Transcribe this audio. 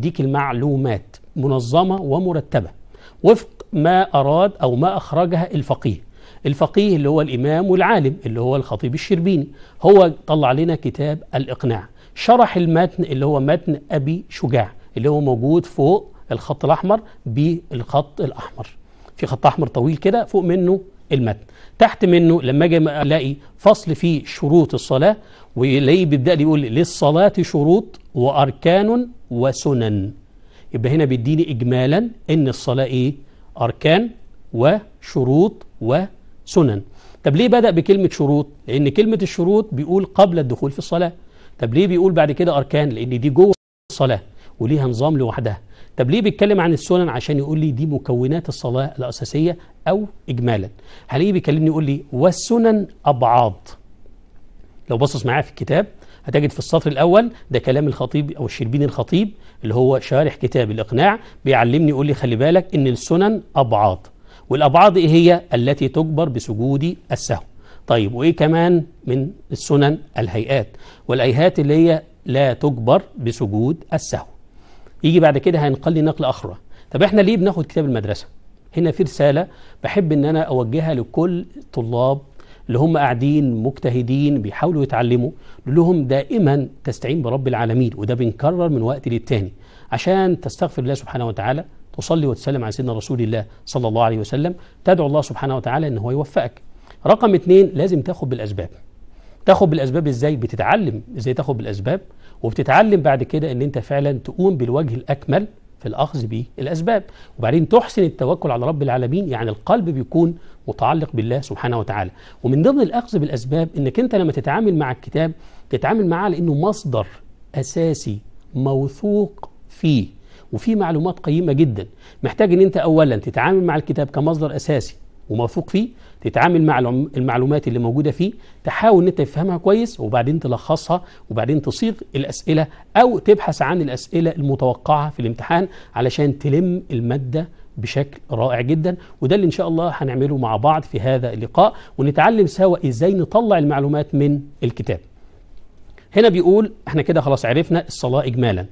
ديك المعلومات منظمة ومرتبة وفق ما أراد أو ما أخرجها الفقيه الفقيه اللي هو الإمام والعالم اللي هو الخطيب الشربيني هو طلع لنا كتاب الإقناع شرح المتن اللي هو متن أبي شجاع اللي هو موجود فوق الخط الأحمر بالخط الأحمر في خط أحمر طويل كده فوق منه المتن تحت منه لما اجي الاقي فصل فيه شروط الصلاه ويلاقيه بيبدا لي يقول للصلاه شروط واركان وسنن يبقى هنا بيديني اجمالا ان الصلاه ايه اركان وشروط وسنن طب ليه بدا بكلمه شروط لان كلمه الشروط بيقول قبل الدخول في الصلاه طب ليه بيقول بعد كده اركان لان دي جوه الصلاه وليها نظام لوحدها طب ليه بيتكلم عن السنن عشان يقول لي دي مكونات الصلاة الأساسية أو إجمالا هلاقيه بيكلمني يقول لي والسنن أبعاض لو بصص معايا في الكتاب هتجد في السطر الأول ده كلام الخطيب أو الشربين الخطيب اللي هو شارح كتاب الإقناع بيعلمني يقول لي خلي بالك إن السنن أبعاض والأبعاض إيه هي التي تجبر بسجود السهو طيب وإيه كمان من السنن الهيئات والأيهات اللي هي لا تجبر بسجود السهو يجي بعد كده هينقل لي نقله اخرى طب احنا ليه بناخد كتاب المدرسه هنا في رساله بحب ان انا اوجهها لكل طلاب اللي هم قاعدين مجتهدين بيحاولوا يتعلموا نقول لهم دائما تستعين برب العالمين وده بنكرر من وقت للتاني عشان تستغفر الله سبحانه وتعالى تصلي وتسلم على سيدنا رسول الله صلى الله عليه وسلم تدعو الله سبحانه وتعالى ان هو يوفقك رقم اتنين لازم تاخد بالاسباب تاخد بالاسباب ازاي بتتعلم ازاي تاخد بالاسباب وبتتعلم بعد كده ان انت فعلا تقوم بالوجه الاكمل في الاخذ بالاسباب وبعدين تحسن التوكل على رب العالمين يعني القلب بيكون متعلق بالله سبحانه وتعالى ومن ضمن الاخذ بالاسباب انك انت لما تتعامل مع الكتاب تتعامل معاه لانه مصدر اساسي موثوق فيه وفي معلومات قيمه جدا محتاج ان انت اولا تتعامل مع الكتاب كمصدر اساسي وموثوق فيه تتعامل مع المعلومات اللي موجوده فيه تحاول ان انت تفهمها كويس وبعدين تلخصها وبعدين تصيغ الاسئله او تبحث عن الاسئله المتوقعه في الامتحان علشان تلم الماده بشكل رائع جدا وده اللي ان شاء الله هنعمله مع بعض في هذا اللقاء ونتعلم سوا ازاي نطلع المعلومات من الكتاب هنا بيقول احنا كده خلاص عرفنا الصلاه اجمالا